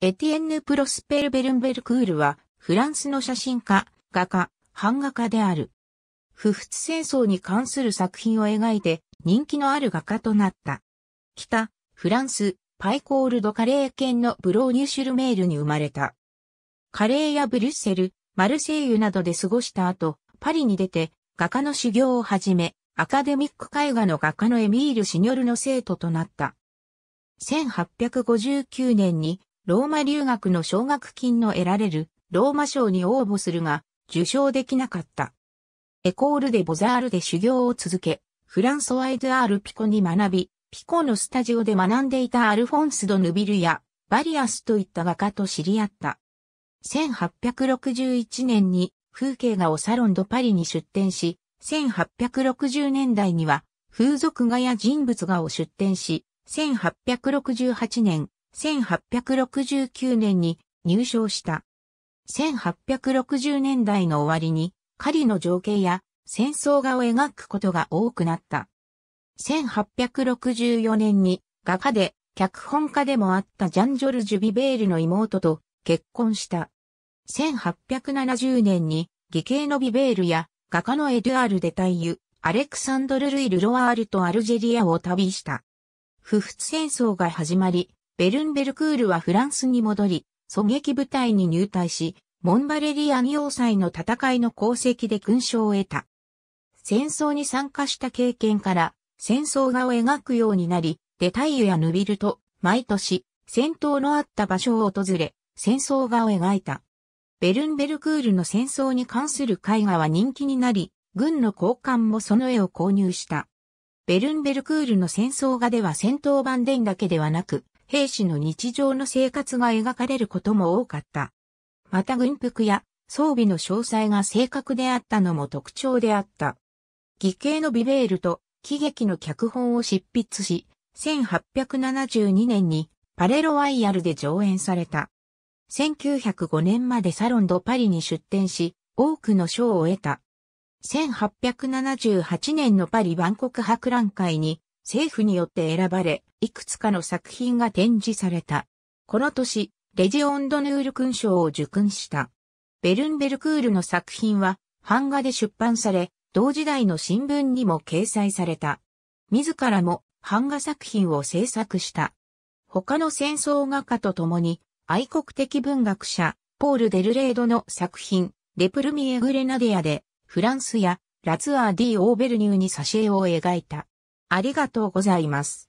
エティエンヌ・プロスペル・ベルンベルクールは、フランスの写真家、画家、版画家である。不仏戦争に関する作品を描いて、人気のある画家となった。北、フランス、パイコールドカレー県のブローニュシュルメールに生まれた。カレーやブリュッセル、マルセイユなどで過ごした後、パリに出て、画家の修行を始め、アカデミック絵画の画家のエミール・シニョルの生徒となった。1859年にローマ留学の奨学金の得られるローマ賞に応募するが、受賞できなかった。エコールでボザールで修行を続け、フランソワイズ・アール・ピコに学び、ピコのスタジオで学んでいたアルフォンス・ド・ヌビルやバリアスといった画家と知り合った。1861年に風景画をサロン・ド・パリに出展し、1860年代には風俗画や人物画を出展し、1868年、1869年に入賞した。1860年代の終わりに狩りの情景や戦争画を描くことが多くなった。1864年に画家で脚本家でもあったジャンジョルジュ・ビベールの妹と結婚した。1870年に義兄のビベールや画家のエドゥアール・デタイユ、アレクサンドル・ルイ・ルロワールとアルジェリアを旅した。不仏戦争が始まり、ベルンベルクールはフランスに戻り、狙撃部隊に入隊し、モンバレリアン要塞の戦いの功績で勲章を得た。戦争に参加した経験から、戦争画を描くようになり、デタイユやヌビルと、毎年、戦闘のあった場所を訪れ、戦争画を描いた。ベルンベルクールの戦争に関する絵画は人気になり、軍の高官もその絵を購入した。ベルンベルクールの戦争画では戦闘版伝だけではなく、兵士の日常の生活が描かれることも多かった。また軍服や装備の詳細が正確であったのも特徴であった。義兄のビベールと喜劇の脚本を執筆し、1872年にパレロワイヤルで上演された。1905年までサロンドパリに出展し、多くの賞を得た。1878年のパリ万国博覧会に政府によって選ばれ、いくつかの作品が展示された。この年、レジオンドヌール勲章を受勲した。ベルンベルクールの作品は、版画で出版され、同時代の新聞にも掲載された。自らも版画作品を制作した。他の戦争画家と共に、愛国的文学者、ポール・デルレードの作品、レプルミエ・グレナディアで、フランスやラツアー・ディ・オーベルニューに挿絵を描いた。ありがとうございます。